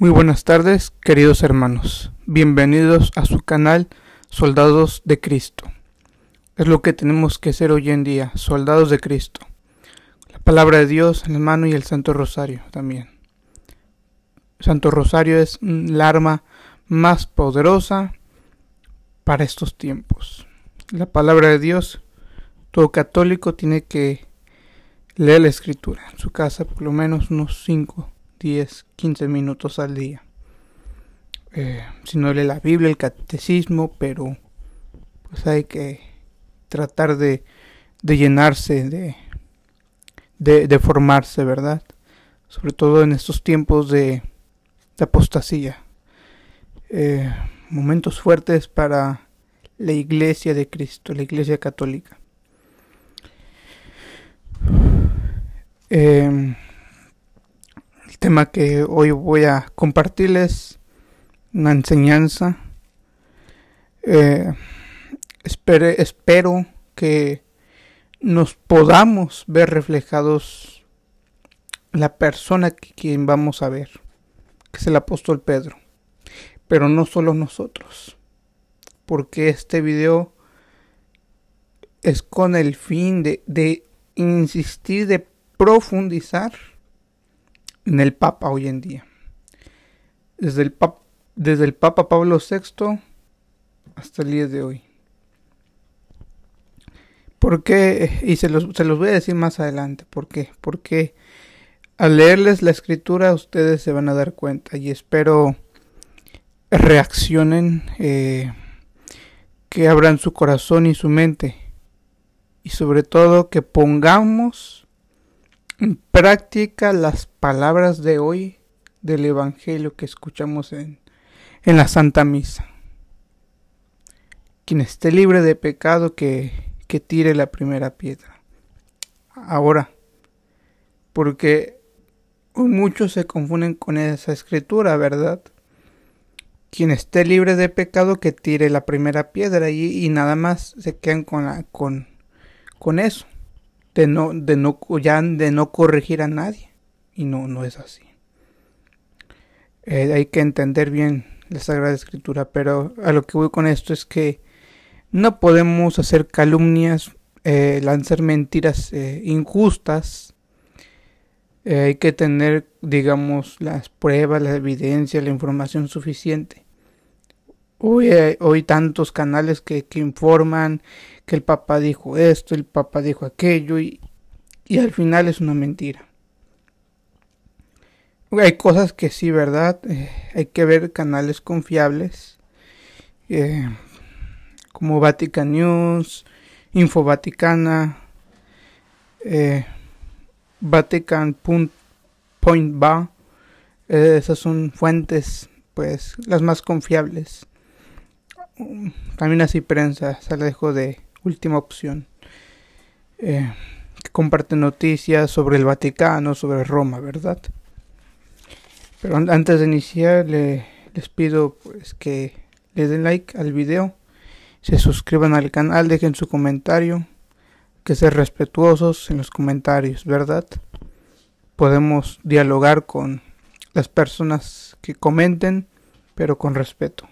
Muy buenas tardes, queridos hermanos. Bienvenidos a su canal Soldados de Cristo. Es lo que tenemos que ser hoy en día, soldados de Cristo. La palabra de Dios en la mano y el Santo Rosario también. Santo Rosario es la arma más poderosa para estos tiempos. La palabra de Dios, todo católico tiene que leer la escritura en su casa por lo menos unos cinco 10, 15 minutos al día. Eh, si no lee la Biblia, el catecismo, pero pues hay que tratar de, llenarse, de, de, formarse, ¿verdad? Sobre todo en estos tiempos de, apostasía. Eh, momentos fuertes para la iglesia de Cristo, la iglesia católica. Eh, tema que hoy voy a compartirles, una enseñanza. Eh, espero que nos podamos ver reflejados la persona que quien vamos a ver, que es el apóstol Pedro, pero no solo nosotros, porque este video es con el fin de, de insistir, de profundizar en el Papa hoy en día. Desde el, desde el Papa Pablo VI hasta el día de hoy. ¿Por qué? Y se los, se los voy a decir más adelante. ¿Por qué? Porque al leerles la escritura ustedes se van a dar cuenta y espero reaccionen, eh, que abran su corazón y su mente y sobre todo que pongamos práctica las palabras de hoy del Evangelio que escuchamos en, la Santa Misa. Quien esté libre de pecado que, tire la primera piedra. Ahora, porque muchos se confunden con esa escritura, ¿verdad? Quien esté libre de pecado que tire la primera piedra y, y nada más se quedan con, la, con, con eso de no, de no, de no corregir a nadie. Y no, no es así. Eh, hay que entender bien la Sagrada Escritura, pero a lo que voy con esto es que no podemos hacer calumnias, eh, lanzar mentiras eh, injustas. hay que tener, digamos, las pruebas, la evidencia, la información suficiente. Hoy, hay tantos canales que, que informan, que el papá dijo esto, el papá dijo aquello y, al final es una mentira. Hay cosas que sí, ¿verdad? Eh, hay que ver canales confiables eh, como Vatican News, Info Vaticana, eh, Vatican Point ba, esas son fuentes, pues, las más confiables. Caminas mm, y prensa se alejo de última opción. Eh, que comparte noticias sobre el Vaticano, sobre Roma, ¿verdad? Pero antes de iniciar les pido pues, que le den like al video, se suscriban al canal, dejen su comentario, que sean respetuosos en los comentarios, ¿verdad? Podemos dialogar con las personas que comenten, pero con respeto.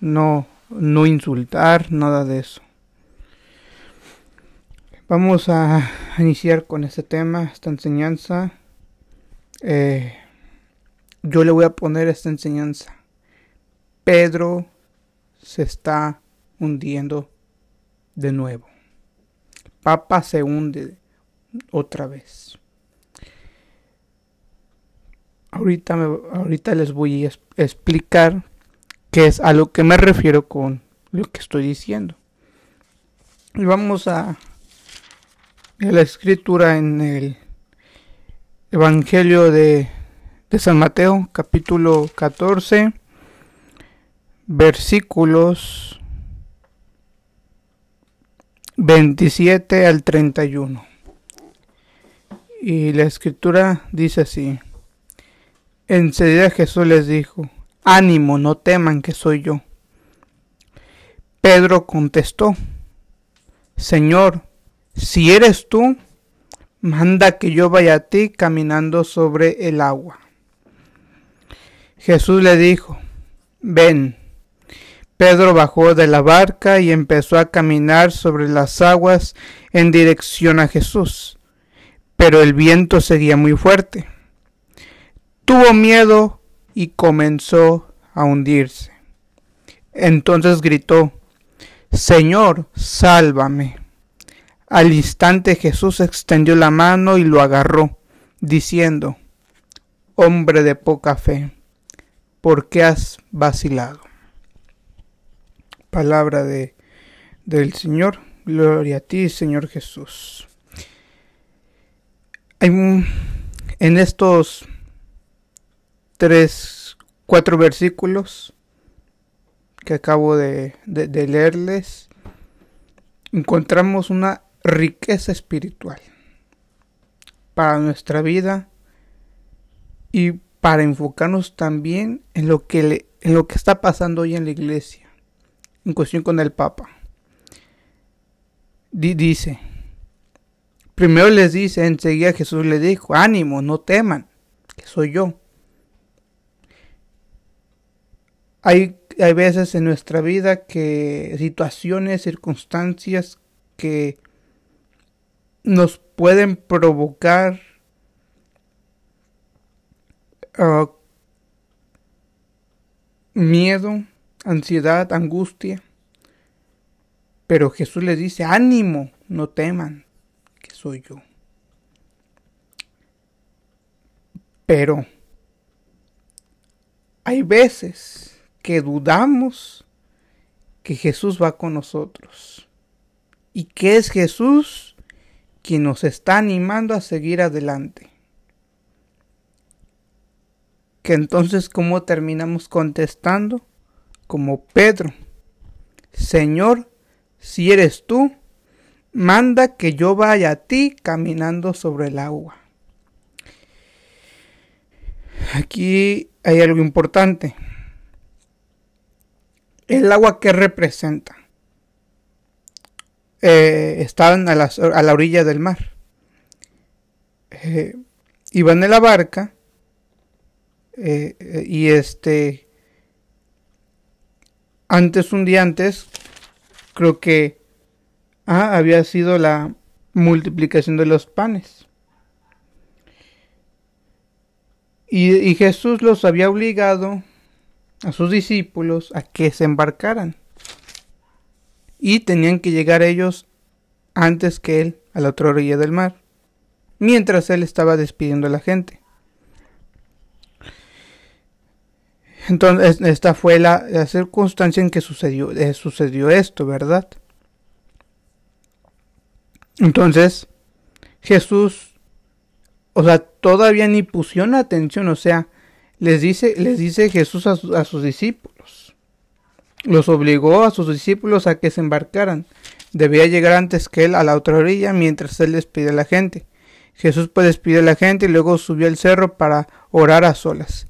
No, no insultar, nada de eso. Vamos a iniciar con este tema, esta enseñanza. Eh, yo le voy a poner esta enseñanza. Pedro se está hundiendo de nuevo. Papa se hunde otra vez. Ahorita, ahorita les voy a explicar qué es a lo que me refiero con lo que estoy diciendo. Y vamos a la escritura en el Evangelio de, de, San Mateo, capítulo 14, versículos 27 al 31. Y la escritura dice así. Enseguida Jesús les dijo, ánimo, no teman que soy yo. Pedro contestó, Señor, si eres tú, manda que yo vaya a ti caminando sobre el agua. Jesús le dijo, ven. Pedro bajó de la barca y empezó a caminar sobre las aguas en dirección a Jesús, pero el viento seguía muy fuerte. Tuvo miedo y comenzó a hundirse. Entonces gritó, Señor, sálvame. Al instante Jesús extendió la mano y lo agarró, diciendo, Hombre de poca fe, ¿por qué has vacilado? Palabra de, del Señor, gloria a ti, Señor Jesús. En estos tres, cuatro versículos que acabo de leerles, encontramos una riqueza espiritual para nuestra vida y para enfocarnos también en lo que, en lo que está pasando hoy en la iglesia, en cuestión con el Papa. dice, primero les dice, enseguida Jesús le dijo, ánimo, no teman, que soy yo. Hay, hay veces en nuestra vida que situaciones, circunstancias que nos pueden provocar ah, miedo, ansiedad, angustia. Pero Jesús les dice, ánimo, no teman, que soy yo. Pero hay veces que dudamos que Jesús va con nosotros. ¿Y qué es Jesús? Que nos está animando a seguir adelante. Que entonces, ¿cómo terminamos contestando? Como Pedro, Señor, si eres tú, manda que yo vaya a ti caminando sobre el agua. Aquí hay algo importante. El agua que representa. Eh, estaban a, la orilla del mar. Eh, iban en la barca eh, y este antes un día antes creo que ah, había sido la multiplicación de los panes y Jesús los había obligado a sus discípulos a que se embarcaran y tenían que llegar ellos antes que él a la otra orilla del mar, mientras él estaba despidiendo a la gente. Entonces, esta fue la, circunstancia en que sucedió, eh, sucedió esto, ¿verdad? Entonces, Jesús, o sea, todavía ni pusieron atención, o sea, les dice, les dice Jesús a sus discípulos los obligó a sus discípulos a que se embarcaran. Debía llegar antes que él a la otra orilla mientras él despide a la gente. Jesús pues despidió a la gente y luego subió al cerro para orar a solas.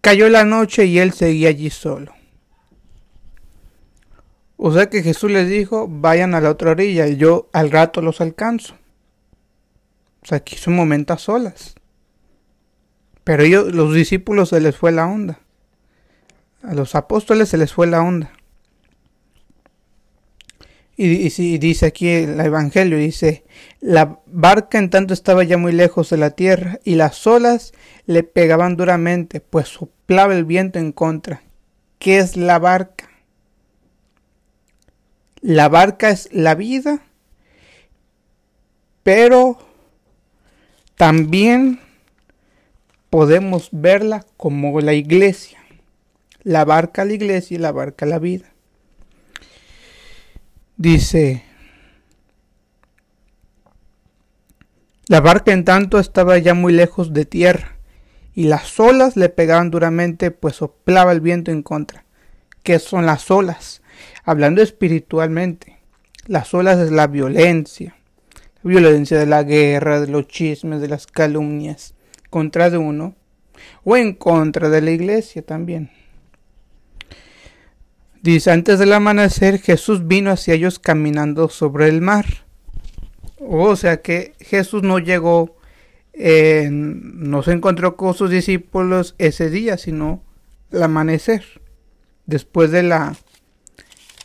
Cayó la noche y él seguía allí solo. O sea que Jesús les dijo, vayan a la otra orilla y yo al rato los alcanzo. O sea, aquí hizo un momento a solas. Pero ellos, los discípulos se les fue la onda. A los apóstoles se les fue la onda. Y, dice aquí el Evangelio, dice, la barca en tanto estaba ya muy lejos de la tierra y las olas le pegaban duramente, pues soplaba el viento en contra. ¿Qué es la barca? La barca es la vida, pero también podemos verla como la iglesia la barca a la iglesia y la barca a la vida. Dice, la barca en tanto estaba ya muy lejos de tierra, y las olas le pegaban duramente, pues soplaba el viento en contra. ¿Qué son las olas? Hablando espiritualmente, las olas es la violencia, la violencia de la guerra, de los chismes, de las calumnias, contra de uno, o en contra de la iglesia también. Dice, antes del amanecer Jesús vino hacia ellos caminando sobre el mar. O sea que Jesús no llegó, eh, no se encontró con sus discípulos ese día, sino al amanecer, después de la,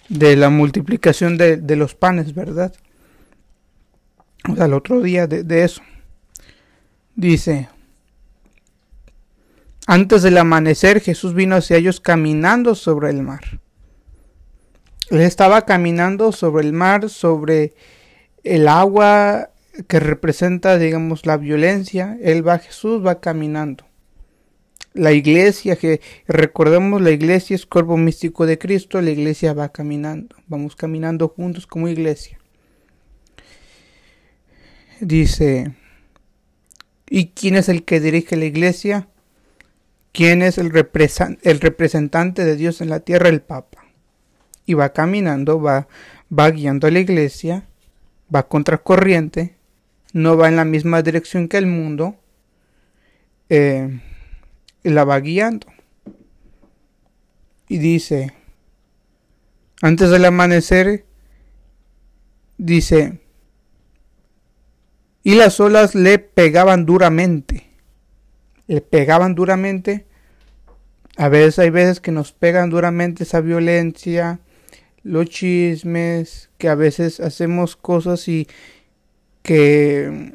de la multiplicación de, los panes, ¿verdad? O sea, el otro día de eso. Dice, antes del amanecer Jesús vino hacia ellos caminando sobre el mar. Él estaba caminando sobre el mar, sobre el agua que representa, digamos, la violencia. Él va, Jesús va caminando. La iglesia, que recordemos, la iglesia es cuerpo místico de Cristo, la iglesia va caminando. Vamos caminando juntos como iglesia. Dice, ¿y quién es el que dirige la iglesia? ¿Quién es el, representante de Dios en la tierra? El Papa y va caminando, va, va guiando a la iglesia, va corriente... no va en la misma dirección que el mundo, eh, la va guiando. Y dice, antes del amanecer, dice, y las olas le pegaban duramente, le pegaban duramente, a veces hay veces que nos pegan duramente esa violencia, los chismes, que a veces hacemos cosas y que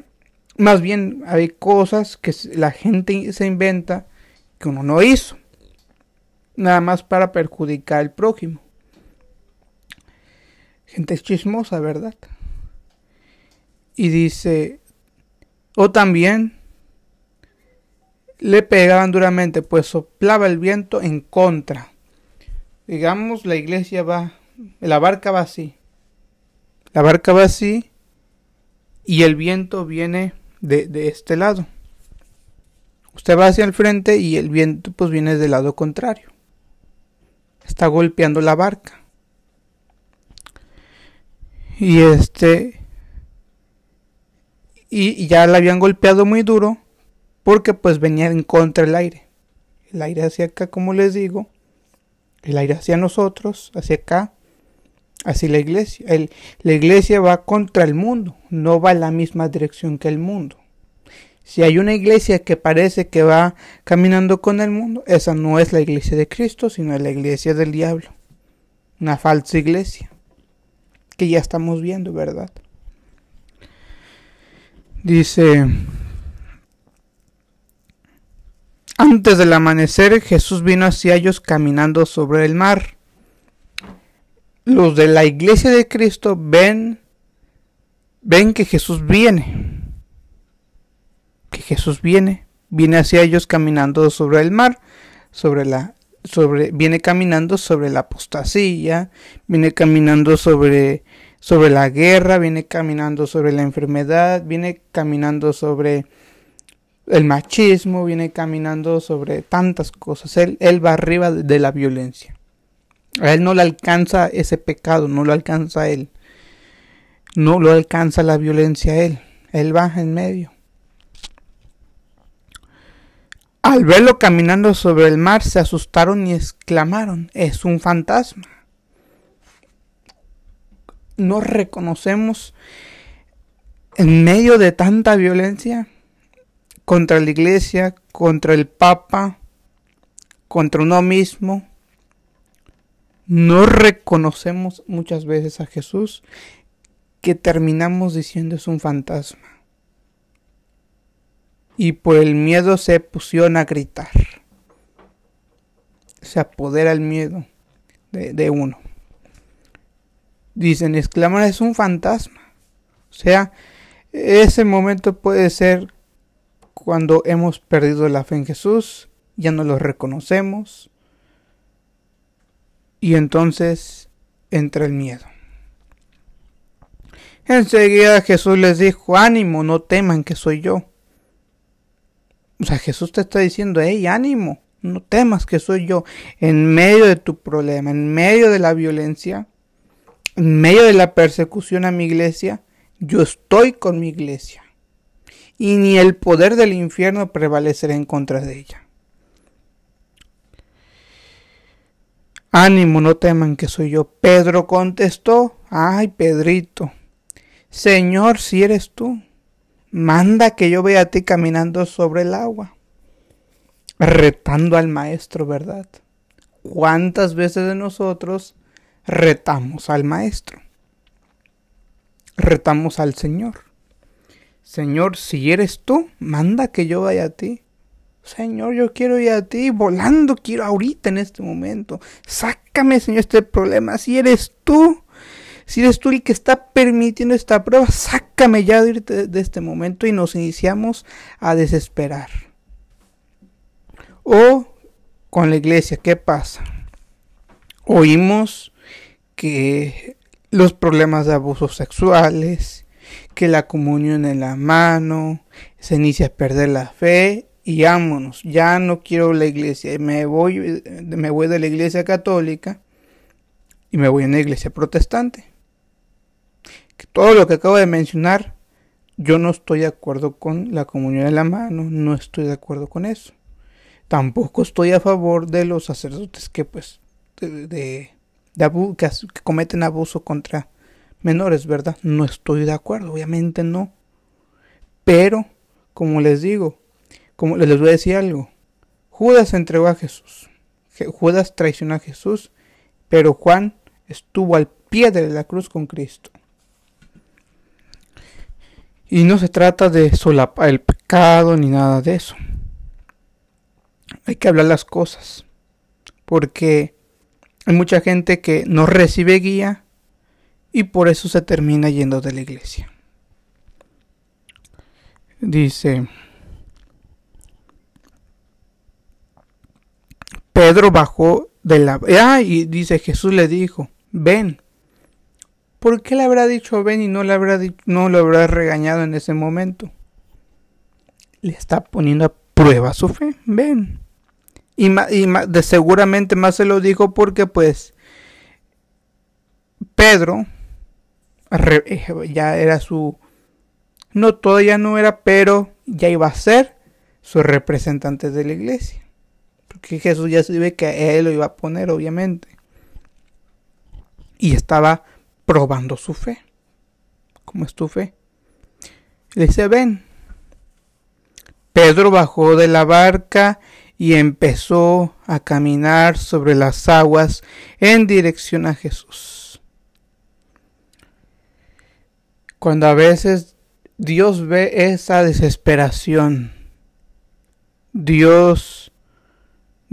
más bien hay cosas que la gente se inventa que uno no hizo, nada más para perjudicar al prójimo. Gente es chismosa, ¿verdad? Y dice, o también le pegaban duramente, pues soplaba el viento en contra. Digamos, la iglesia va la barca va así. La barca va así y el viento viene de, este lado. Usted va hacia el frente y el viento pues viene del lado contrario. Está golpeando la barca. Y este y, ya la habían golpeado muy duro porque pues venía en contra el aire. El aire hacia acá, como les digo, el aire hacia nosotros, hacia acá Así la iglesia. El, la iglesia va contra el mundo, no va en la misma dirección que el mundo. Si hay una iglesia que parece que va caminando con el mundo, esa no es la iglesia de Cristo, sino la iglesia del diablo. Una falsa iglesia. Que ya estamos viendo, ¿verdad? Dice, antes del amanecer Jesús vino hacia ellos caminando sobre el mar los de la iglesia de Cristo ven, ven que Jesús viene. Que Jesús viene. Viene hacia ellos caminando sobre el mar, sobre la, sobre, viene caminando sobre la apostasía, viene caminando sobre, sobre la guerra, viene caminando sobre la enfermedad, viene caminando sobre el machismo, viene caminando sobre tantas cosas. él va arriba de la violencia. A él no le alcanza ese pecado, no lo alcanza él. No lo alcanza la violencia a él. Él baja en medio. Al verlo caminando sobre el mar, se asustaron y exclamaron, es un fantasma. No reconocemos en medio de tanta violencia contra la iglesia, contra el papa, contra uno mismo, no reconocemos muchas veces a Jesús que terminamos diciendo es un fantasma. Y por el miedo se pusieron a gritar. Se apodera el miedo de, uno. Dicen, exclaman, es un fantasma. O sea, ese momento puede ser cuando hemos perdido la fe en Jesús, ya no lo reconocemos, y entonces entra el miedo. Enseguida Jesús les dijo, ánimo, no teman que soy yo. O sea, Jesús te está diciendo, hey, ánimo, no temas que soy yo. En medio de tu problema, en medio de la violencia, en medio de la persecución a mi iglesia, yo estoy con mi iglesia. Y ni el poder del infierno prevalecerá en contra de ella. Ánimo, no teman que soy yo. Pedro contestó, ay, Pedrito, Señor, si eres tú, manda que yo vea a ti caminando sobre el agua, retando al maestro, ¿verdad? ¿Cuántas veces de nosotros retamos al maestro? Retamos al Señor. Señor, si eres tú, manda que yo vaya a ti Señor, yo quiero ir a ti, volando quiero ahorita en este momento. Sácame, Señor, este problema. Si eres tú, si eres tú el que está permitiendo esta prueba, sácame ya de, este momento y nos iniciamos a desesperar. O con la iglesia, ¿qué pasa? Oímos que los problemas de abusos sexuales, que la comunión en la mano, se inicia a perder la fe y ya no quiero la iglesia, me voy, me voy de la iglesia católica y me voy a una iglesia protestante. Todo lo que acabo de mencionar, yo no estoy de acuerdo con la comunión de la mano, no estoy de acuerdo con eso. Tampoco estoy a favor de los sacerdotes que pues de, de, que cometen abuso contra menores, ¿verdad? No estoy de acuerdo, obviamente no. Pero, como les digo, como les voy a decir algo. Judas entregó a Jesús. Judas traicionó a Jesús, pero Juan estuvo al pie de la cruz con Cristo. Y no se trata de solapar el pecado ni nada de eso. Hay que hablar las cosas. Porque hay mucha gente que no recibe guía y por eso se termina yendo de la iglesia. Dice Pedro bajó de la... Ah, y dice Jesús le dijo, ven. ¿Por qué le habrá dicho ven y no, le habrá no lo habrá regañado en ese momento? Le está poniendo a prueba su fe, ven. Y, de, seguramente más se lo dijo porque pues Pedro eh, ya era su... No, todavía no era, pero ya iba a ser su representante de la iglesia. Porque Jesús ya ve que a él lo iba a poner, obviamente. Y estaba probando su fe. ¿Cómo es tu fe? Le dice, ven. Pedro bajó de la barca y empezó a caminar sobre las aguas en dirección a Jesús. Cuando a veces Dios ve esa desesperación, Dios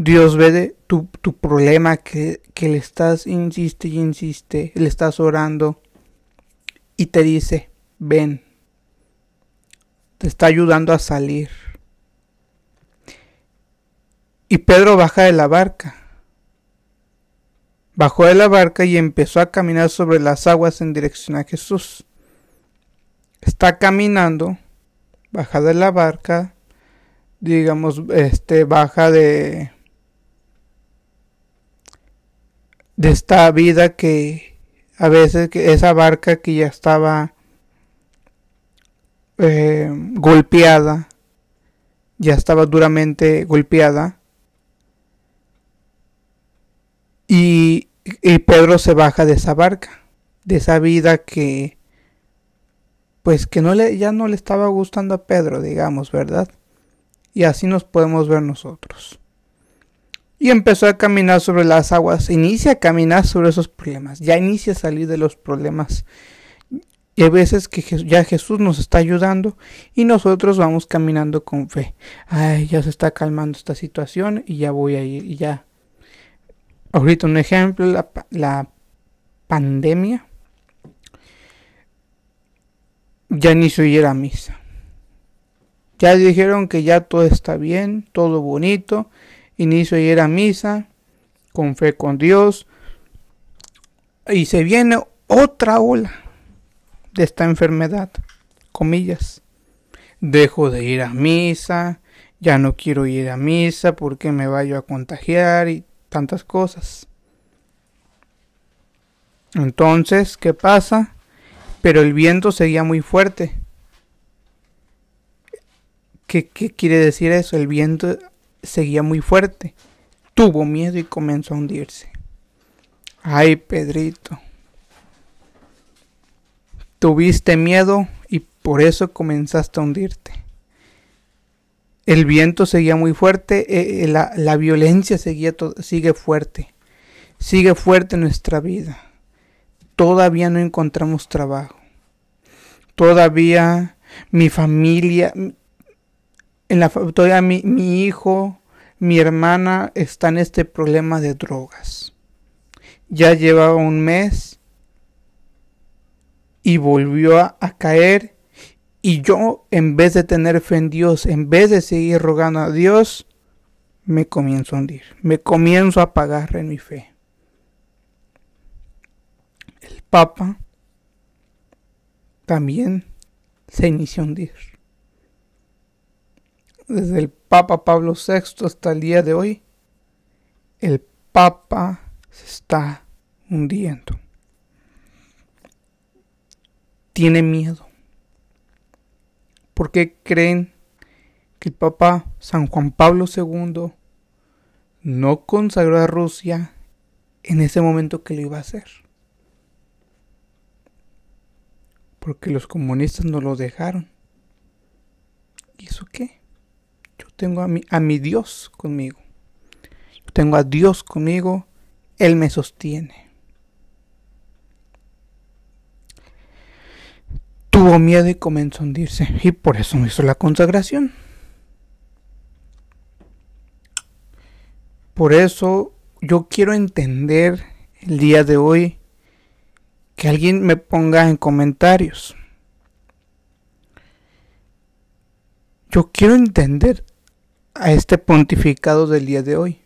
Dios ve tu, tu, problema que, que, le estás, insiste y insiste, le estás orando y te dice, ven, te está ayudando a salir. Y Pedro baja de la barca. Bajó de la barca y empezó a caminar sobre las aguas en dirección a Jesús. Está caminando, baja de la barca, digamos, este, baja de, de esta vida que a veces que esa barca que ya estaba eh, golpeada, ya estaba duramente golpeada, y, y Pedro se baja de esa barca, de esa vida que pues que no le, ya no le estaba gustando a Pedro, digamos, ¿verdad? Y así nos podemos ver nosotros y empezó a caminar sobre las aguas. Inicia a caminar sobre esos problemas, ya inicia a salir de los problemas. Y hay veces que ya Jesús nos está ayudando y nosotros vamos caminando con fe. Ay, ya se está calmando esta situación y ya voy a ir y ya. Ahorita un ejemplo, la, pandemia. Ya ni se oyera misa. Ya dijeron que ya todo está bien, todo bonito inicio ir a misa, con fe con Dios, y se viene otra ola de esta enfermedad, comillas. Dejo de ir a misa, ya no quiero ir a misa porque me vaya a contagiar y tantas cosas. Entonces, ¿qué pasa? Pero el viento seguía muy fuerte. ¿Qué, ¿Qué, quiere decir eso? El viento seguía muy fuerte. Tuvo miedo y comenzó a hundirse. Ay, Pedrito. Tuviste miedo y por eso comenzaste a hundirte. El viento seguía muy fuerte, eh, eh, la, violencia seguía sigue fuerte, sigue fuerte nuestra vida. Todavía no encontramos trabajo. Todavía mi familia, en la todavía mi, hijo, mi hermana está en este problema de drogas. Ya llevaba un mes y volvió a, a caer y yo en vez de tener fe en Dios, en vez de seguir rogando a Dios, me comienzo a hundir, me comienzo a apagar en mi fe. El Papa también se inició a hundir desde el Papa Pablo VI hasta el día de hoy, el Papa se está hundiendo. Tiene miedo. ¿Por qué creen que el Papa San Juan Pablo II no consagró a Rusia en ese momento que lo iba a hacer? Porque los comunistas no lo dejaron. ¿Y eso qué? Yo tengo a mi, a mi Dios conmigo. Yo tengo a Dios conmigo. Él me sostiene. Tuvo miedo y comenzó a hundirse. Y por eso me hizo la consagración. Por eso yo quiero entender el día de hoy que alguien me ponga en comentarios. Yo quiero entender a este pontificado del día de hoy.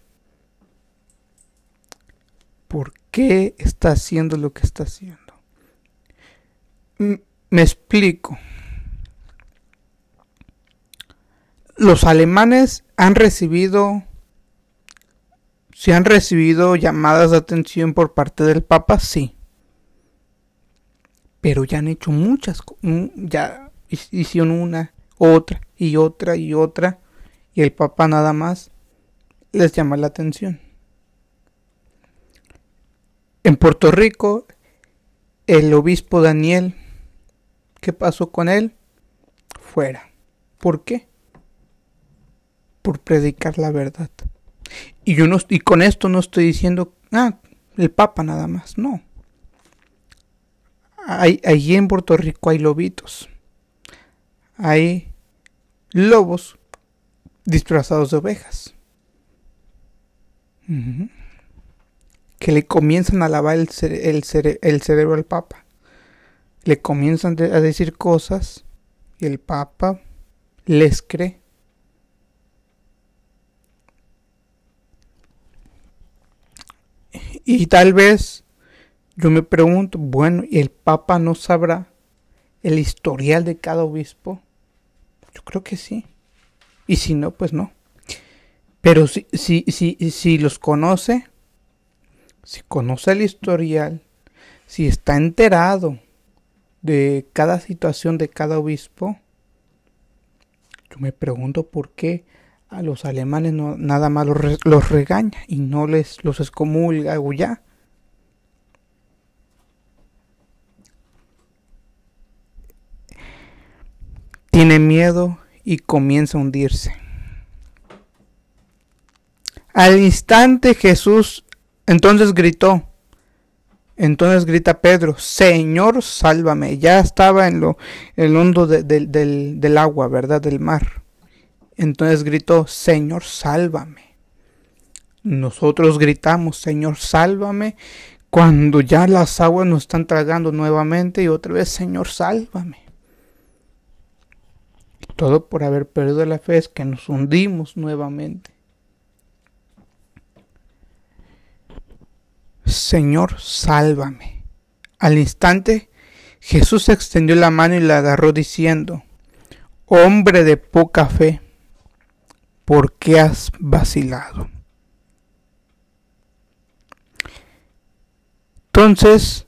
¿Por qué está haciendo lo que está haciendo? Me explico. Los alemanes han recibido se han recibido llamadas de atención por parte del Papa, sí. Pero ya han hecho muchas, ya hicieron una, otra y otra y otra y el Papa nada más les llama la atención. En Puerto Rico, el obispo Daniel, ¿qué pasó con él? Fuera. ¿Por qué? Por predicar la verdad. Y, yo no, y con esto no estoy diciendo, ah, el Papa nada más, no. Hay, allí en Puerto Rico hay lobitos. Hay lobos disfrazados de ovejas. Que le comienzan a lavar el, el, el cerebro al Papa. Le comienzan a decir cosas y el Papa les cree. Y tal vez yo me pregunto, bueno, ¿y el Papa no sabrá el historial de cada obispo? Yo creo que sí. Y si no, pues no. Pero si, si, si, si los conoce, si conoce el historial, si está enterado de cada situación de cada obispo, yo me pregunto por qué a los alemanes no, nada más los, los, regaña y no les los excomulga ya. Tiene miedo y comienza a hundirse. Al instante Jesús entonces gritó, entonces grita Pedro, Señor, sálvame. Ya estaba en lo el hondo del, del agua, ¿verdad? Del mar. Entonces gritó, Señor, sálvame. Nosotros gritamos, Señor, sálvame, cuando ya las aguas nos están tragando nuevamente y otra vez, Señor, sálvame. Todo por haber perdido la fe es que nos hundimos nuevamente. Señor, sálvame. Al instante, Jesús extendió la mano y la agarró diciendo, Hombre de poca fe, ¿por qué has vacilado? Entonces,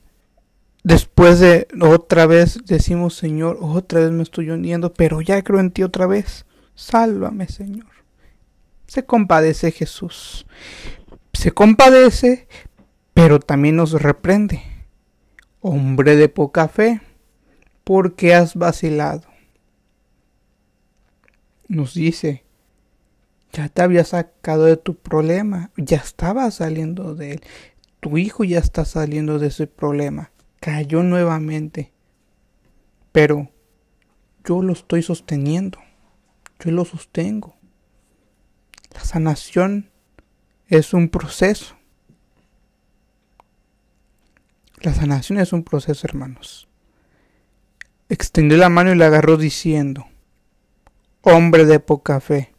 después de otra vez decimos, Señor, otra vez me estoy uniendo, pero ya creo en ti otra vez. Sálvame, Señor. Se compadece Jesús. Se compadece, pero también nos reprende. Hombre de poca fe, porque has vacilado? Nos dice, ya te había sacado de tu problema, ya estaba saliendo de él, tu hijo ya está saliendo de ese problema cayó nuevamente. Pero yo lo estoy sosteniendo. Yo lo sostengo. La sanación es un proceso. La sanación es un proceso, hermanos. Extendió la mano y la agarró diciendo, hombre de poca fe,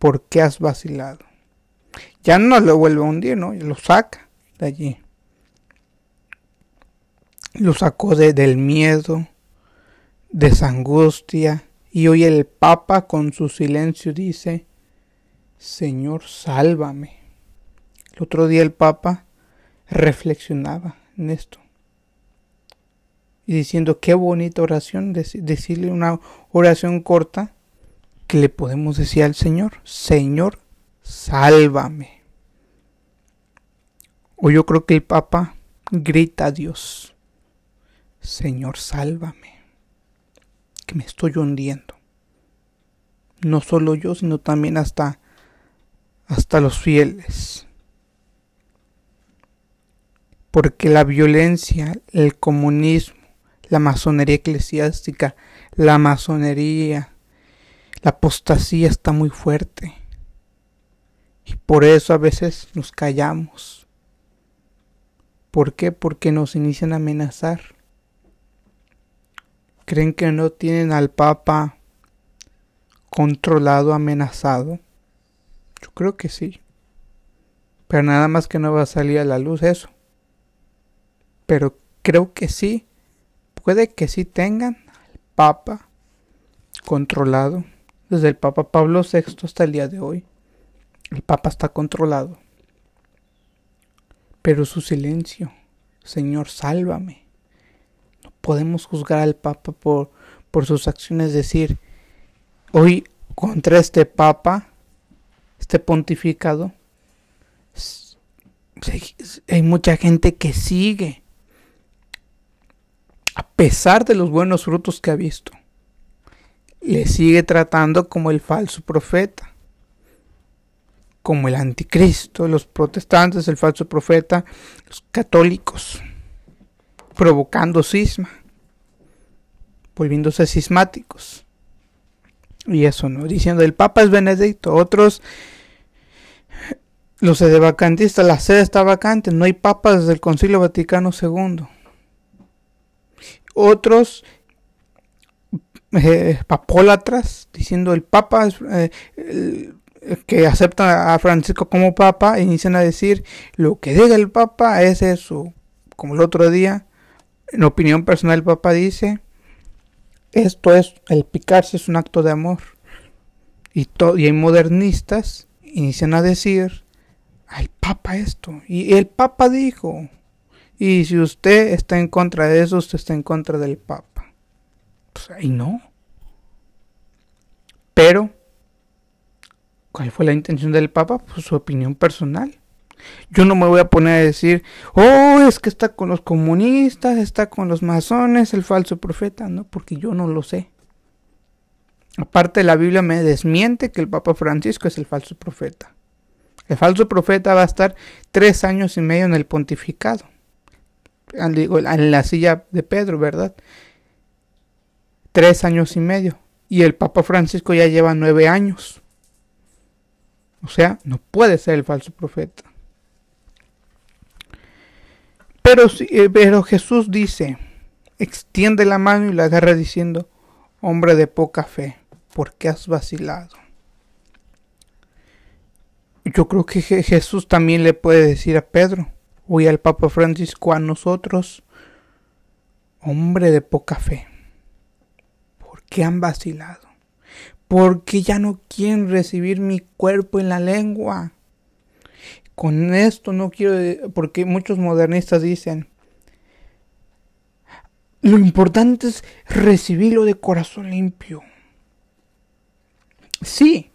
¿por qué has vacilado? Ya no lo vuelve a hundir, ¿no? Lo saca de allí lo sacó del miedo, de esa angustia. Y hoy el Papa con su silencio dice, Señor, sálvame. El otro día el Papa reflexionaba en esto. Y diciendo, qué bonita oración, decirle una oración corta que le podemos decir al Señor, Señor, sálvame. O yo creo que el Papa grita a Dios. Señor, sálvame, que me estoy hundiendo. No solo yo, sino también hasta, hasta los fieles. Porque la violencia, el comunismo, la masonería eclesiástica, la masonería, la apostasía está muy fuerte. Y por eso a veces nos callamos. ¿Por qué? Porque nos inician a amenazar creen que no tienen al Papa controlado, amenazado. Yo creo que sí. Pero nada más que no va a salir a la luz eso. Pero creo que sí. Puede que sí tengan al Papa controlado. Desde el Papa Pablo VI hasta el día de hoy. El Papa está controlado. Pero su silencio. Señor, sálvame podemos juzgar al Papa por, sus acciones, decir, hoy contra este Papa, este pontificado, hay mucha gente que sigue, a pesar de los buenos frutos que ha visto, le sigue tratando como el falso profeta, como el anticristo, los protestantes, el falso profeta, los católicos provocando cisma, volviéndose sismáticos Y eso no, diciendo el Papa es Benedicto, otros los vacantistas, la sede está vacante, no hay papas desde el Concilio Vaticano II. Otros eh, papólatras, diciendo el Papa eh, que aceptan a Francisco como Papa, inician a decir lo que diga el Papa es eso, como el otro día, en opinión personal, el Papa dice, esto es, el picarse es un acto de amor. Y, y hay modernistas, inician a decir, al Papa esto. Y el Papa dijo, y si usted está en contra de eso, usted está en contra del Papa. Pues no. Pero, ¿cuál fue la intención del Papa? Pues su opinión personal. Yo no me voy a poner a decir, oh, es que está con los comunistas, está con los masones, el falso profeta, no, porque yo no lo sé. Aparte, la Biblia me desmiente que el Papa Francisco es el falso profeta. El falso profeta va a estar tres años y medio en el pontificado, en la silla de Pedro, ¿verdad? Tres años y medio. Y el Papa Francisco ya lleva nueve años. O sea, no puede ser el falso profeta. Eh, pero, Jesús dice, extiende la mano y la agarra diciendo, hombre de poca fe, ¿por qué has vacilado? Yo creo que Jesús también le puede decir a Pedro o al Papa Francisco a nosotros, hombre de poca fe, ¿por qué han vacilado? Porque ya no quieren recibir mi cuerpo en la lengua. Con esto no quiero, porque muchos modernistas dicen, lo importante es recibirlo de corazón limpio. Sí.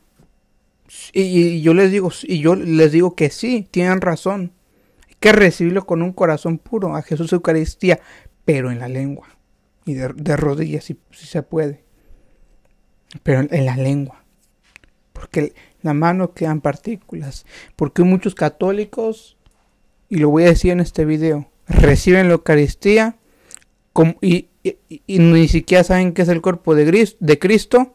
Y, yo les digo, y yo les digo que sí, tienen razón. Hay que recibirlo con un corazón puro a Jesús Eucaristía, pero en la lengua. Y de, rodillas, si se puede. Pero en la lengua porque la mano quedan partículas, porque muchos católicos, y lo voy a decir en este video, reciben la Eucaristía y, ni siquiera saben que es el cuerpo de, Cristo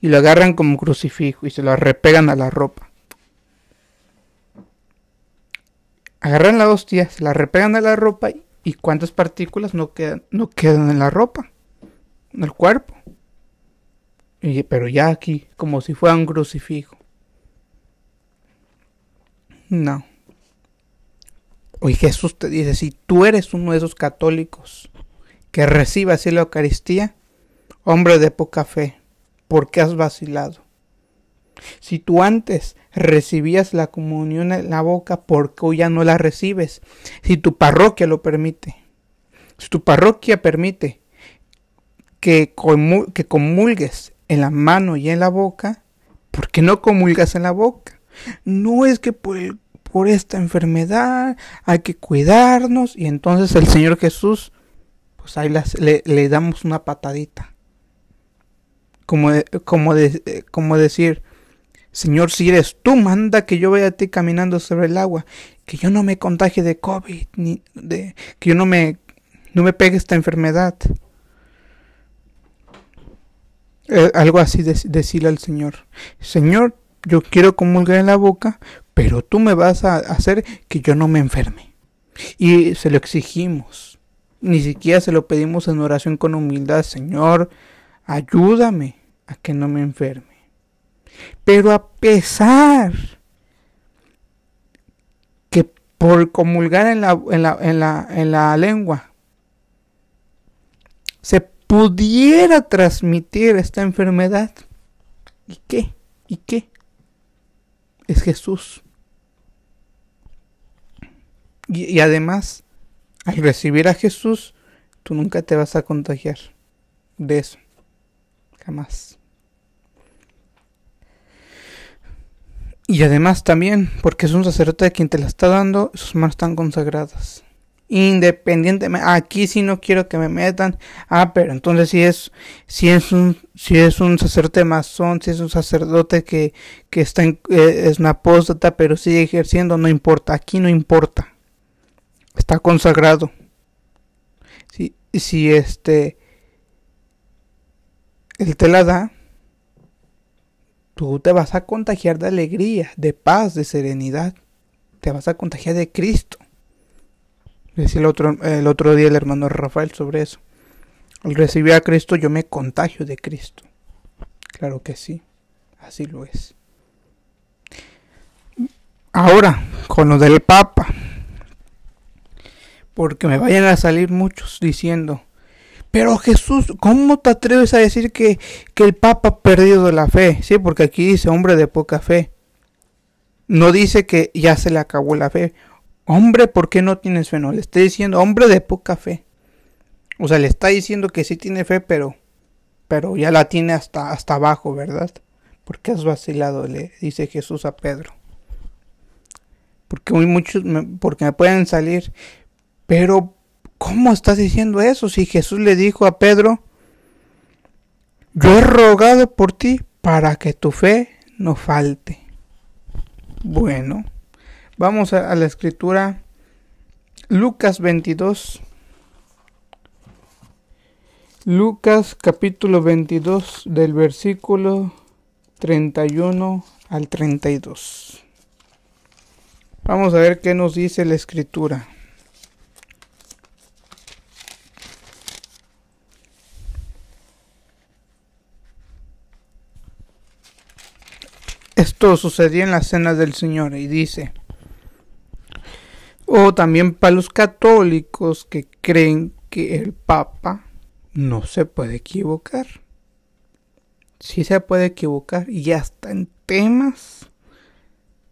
y lo agarran como crucifijo y se lo repegan a la ropa. Agarran la hostia, se la repegan a la ropa y, y cuántas partículas no quedan, no quedan en la ropa, en el cuerpo pero ya aquí, como si fuera un crucifijo. No. Hoy Jesús te dice, si tú eres uno de esos católicos que recibe así la Eucaristía, hombre de poca fe, ¿por qué has vacilado? Si tú antes recibías la comunión en la boca, ¿por qué hoy ya no la recibes? Si tu parroquia lo permite, si tu parroquia permite que, comulgues en la mano y en la boca, porque no comulgas en la boca? No es que por, esta enfermedad hay que cuidarnos y entonces el Señor Jesús, pues ahí le, damos una patadita. Como, como, de, como decir, Señor, si eres tú, manda que yo vaya a ti caminando sobre el agua, que yo no me contagie de COVID, ni de, que yo no me, no me pegue esta enfermedad. Eh, algo así decirle al Señor, Señor, yo quiero comulgar en la boca, pero tú me vas a hacer que yo no me enferme. Y se lo exigimos. Ni siquiera se lo pedimos en oración con humildad, Señor, ayúdame a que no me enferme. Pero a pesar que por comulgar en la, en la lengua se pudiera transmitir esta enfermedad. ¿Y qué? ¿Y qué? Es Jesús. Y, además, al recibir a Jesús, tú nunca te vas a contagiar de eso. Jamás. Y además también, porque es un sacerdote quien te la está dando, sus manos están consagradas independientemente. Aquí si no quiero que me metan. Ah, pero entonces si es, si es un, si es un sacerdote masón, si es un sacerdote que, está en, eh, es una apóstata, pero sigue ejerciendo, no importa. Aquí no importa. Está consagrado. Si, si este, él te la da, tú te vas a contagiar de alegría, de paz, de serenidad. Te vas a contagiar de Cristo Decía el otro, el otro día el hermano Rafael sobre eso. Al recibir a Cristo yo me contagio de Cristo. Claro que sí, así lo es. Ahora, con lo del Papa, porque me vayan a salir muchos diciendo, pero Jesús, ¿cómo te atreves a decir que, que el Papa ha perdido la fe? Sí, porque aquí dice hombre de poca fe. No dice que ya se le acabó la fe, Hombre, ¿por qué no tienes fe? No, le estoy diciendo, hombre de poca fe. O sea, le está diciendo que sí tiene fe, pero, pero ya la tiene hasta, hasta abajo, ¿verdad? Porque qué has vacilado? Le dice Jesús a Pedro. Porque muchos, porque me pueden salir. Pero, ¿cómo estás diciendo eso? Si Jesús le dijo a Pedro, yo he rogado por ti para que tu fe no falte. Bueno, Vamos a, la escritura. Lucas 22. Lucas capítulo 22 del versículo 31 al 32. Vamos a ver qué nos dice la escritura. Esto sucedió en la cena del Señor y dice, o también para los católicos que creen que el Papa no se puede equivocar. Sí se puede equivocar y hasta en temas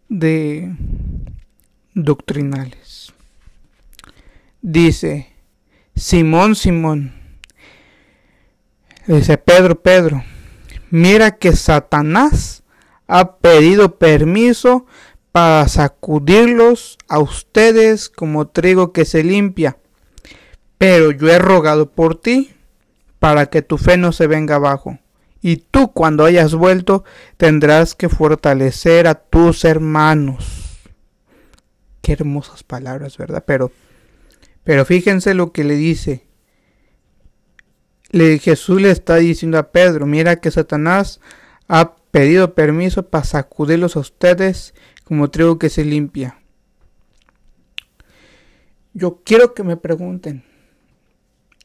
de doctrinales. Dice, Simón, Simón, dice Pedro, Pedro, mira que Satanás ha pedido permiso para sacudirlos a ustedes como trigo que se limpia. Pero yo he rogado por ti para que tu fe no se venga abajo. Y tú cuando hayas vuelto tendrás que fortalecer a tus hermanos. Qué hermosas palabras, ¿verdad? Pero, pero fíjense lo que le dice. Le, Jesús le está diciendo a Pedro, mira que Satanás ha pedido permiso para sacudirlos a ustedes como trigo que se limpia. Yo quiero que me pregunten,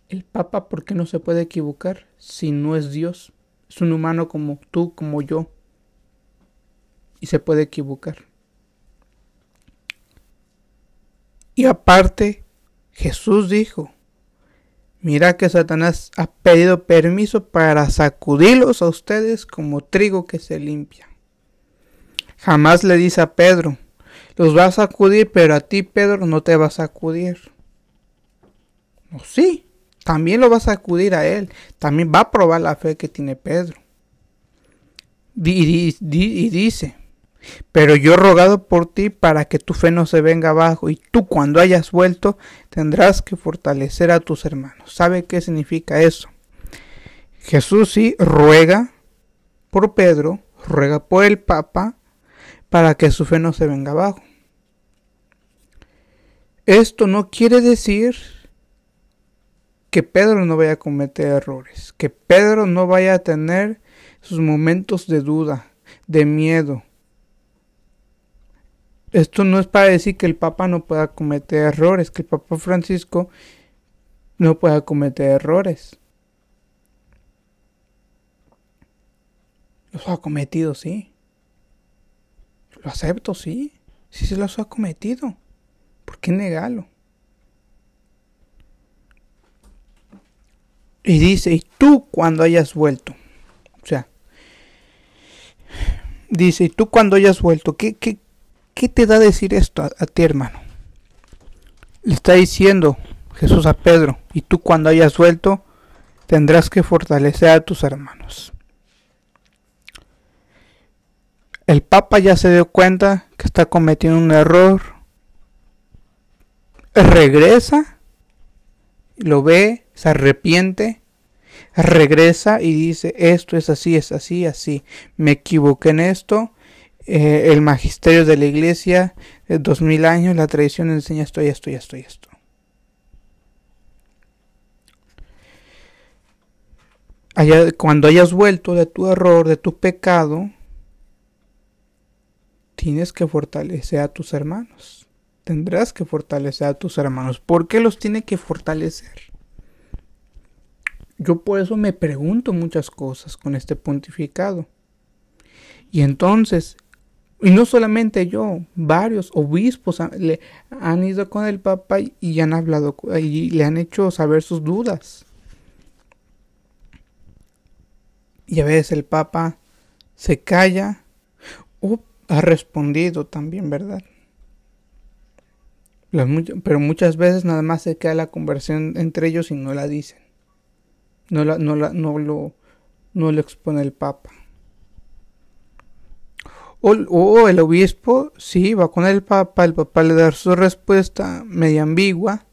¿el Papa por qué no se puede equivocar si no es Dios? Es un humano como tú, como yo, y se puede equivocar. Y aparte, Jesús dijo, mira que Satanás ha pedido permiso para sacudirlos a ustedes como trigo que se limpia. Jamás le dice a Pedro, los vas a acudir, pero a ti, Pedro, no te vas a acudir. No, sí, también lo vas a acudir a él. También va a probar la fe que tiene Pedro. Y, y dice, pero yo he rogado por ti para que tu fe no se venga abajo y tú cuando hayas vuelto tendrás que fortalecer a tus hermanos. ¿Sabe qué significa eso? Jesús sí ruega por Pedro, ruega por el Papa, para que su fe no se venga abajo. Esto no quiere decir que Pedro no vaya a cometer errores, que Pedro no vaya a tener sus momentos de duda, de miedo. Esto no es para decir que el Papa no pueda cometer errores, que el Papa Francisco no pueda cometer errores. Los ha cometido, sí. Lo acepto, sí. Si se los ha cometido, ¿por qué negarlo? Y dice, y tú cuando hayas vuelto. O sea, dice, y tú cuando hayas vuelto, ¿qué, te da decir esto a ti, hermano? Le está diciendo Jesús a Pedro, y tú cuando hayas vuelto, tendrás que fortalecer a tus hermanos. El Papa ya se dio cuenta que está cometiendo un error. Regresa, lo ve, se arrepiente, regresa y dice, esto es así, es así, así. Me equivoqué en esto. Eh, el magisterio de la iglesia, dos mil años, la tradición enseña esto y esto y esto y esto. cuando hayas vuelto de tu error, de tu pecado, tienes que fortalecer a tus hermanos. Tendrás que fortalecer a tus hermanos. ¿Por qué los tiene que fortalecer? Yo por eso me pregunto muchas cosas con este pontificado. Y entonces, y no solamente yo, varios obispos han, le, han ido con el Papa y, han hablado y le han hecho saber sus dudas. Y a veces el Papa se calla oh, ha respondido también, ¿verdad? pero muchas veces nada más se queda la conversión entre ellos y no la dicen. No, la, no, la, no, lo, no lo expone el Papa. O, el obispo, sí, va con el Papa, el Papa le da su respuesta media ambigua.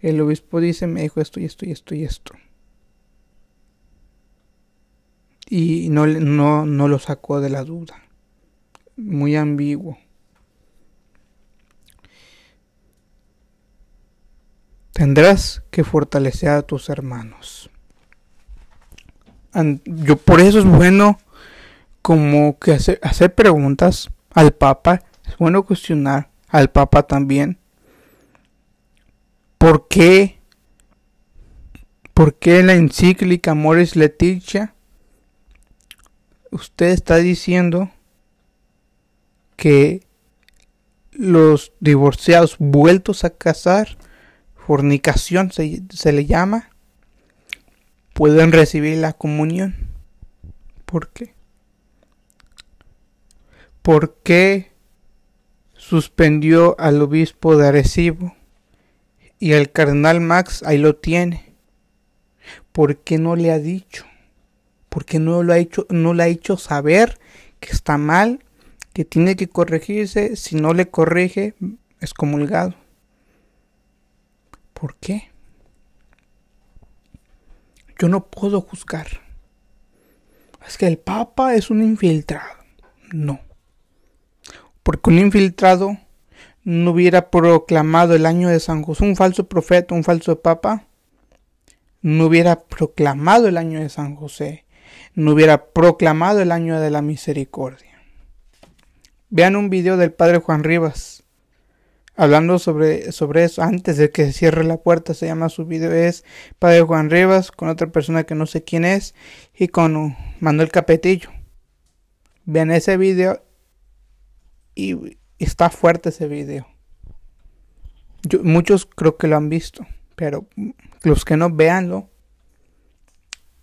El obispo dice, me dijo esto y esto y esto y esto. Y no, no, no lo sacó de la duda muy ambiguo. Tendrás que fortalecer a tus hermanos. Yo por eso es bueno como que hacer, preguntas al Papa. Es bueno cuestionar al Papa también. ¿Por qué? ¿Por qué la encíclica Moris Leticia? Usted está diciendo que los divorciados vueltos a casar, fornicación se, le llama, pueden recibir la comunión. ¿Por qué? ¿Por qué suspendió al obispo de Arecibo? Y al cardenal Max ahí lo tiene. ¿Por qué no le ha dicho? ¿Por qué no lo ha hecho, no le ha hecho saber que está mal que tiene que corregirse, si no le corrige, es comulgado. ¿Por qué? Yo no puedo juzgar. Es que el Papa es un infiltrado. No. Porque un infiltrado no hubiera proclamado el año de San José, un falso profeta, un falso papa, no hubiera proclamado el año de San José, no hubiera proclamado el año de la misericordia. Vean un video del padre Juan Rivas hablando sobre, sobre eso antes de que cierre la puerta. Se llama su video es Padre Juan Rivas con otra persona que no sé quién es y con Manuel Capetillo. Vean ese video y, está fuerte ese video. muchos creo que lo han visto, pero los que no veanlo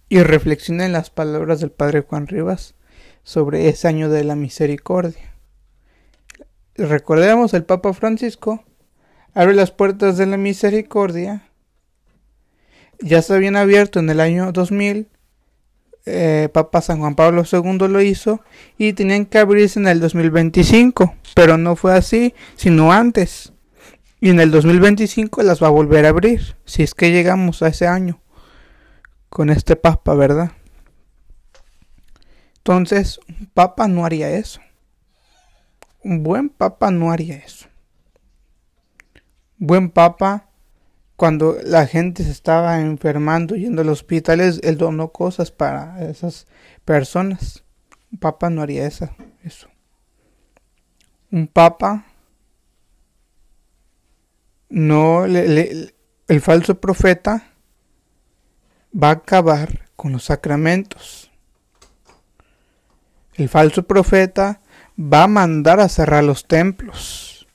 y reflexionen las palabras del Padre Juan Rivas sobre ese año de la misericordia recordemos, el Papa Francisco abre las puertas de la misericordia. Ya se habían abierto en el año 2000. Eh, Papa San Juan Pablo II lo hizo y tenían que abrirse en el 2025, pero no fue así, sino antes. Y en el 2025 las va a volver a abrir, si es que llegamos a ese año con este Papa, ¿verdad? Entonces, un Papa no haría eso. Un buen papa no haría eso. Buen papa, cuando la gente se estaba enfermando yendo a los hospitales, él donó cosas para esas personas. Un papa no haría eso. eso. Un papa no el falso profeta va a acabar con los sacramentos. El falso profeta va a mandar a cerrar los templos.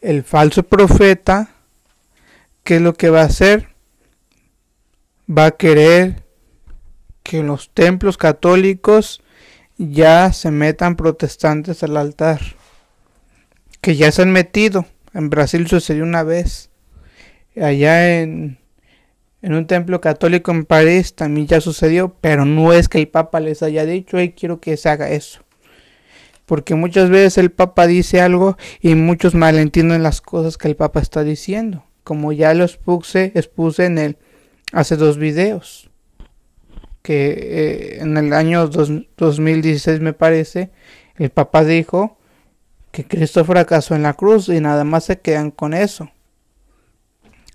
El falso profeta, ¿qué es lo que va a hacer? Va a querer que en los templos católicos ya se metan protestantes al altar. Que ya se han metido. En Brasil sucedió una vez. Allá en, en un templo católico en París también ya sucedió. Pero no es que el Papa les haya dicho, hey, quiero que se haga eso porque muchas veces el Papa dice algo y muchos malentienden las cosas que el Papa está diciendo, como ya lo expuse, expuse en el hace dos videos, que eh, en el año 2016 me parece, el Papa dijo que Cristo fracasó en la cruz y nada más se quedan con eso.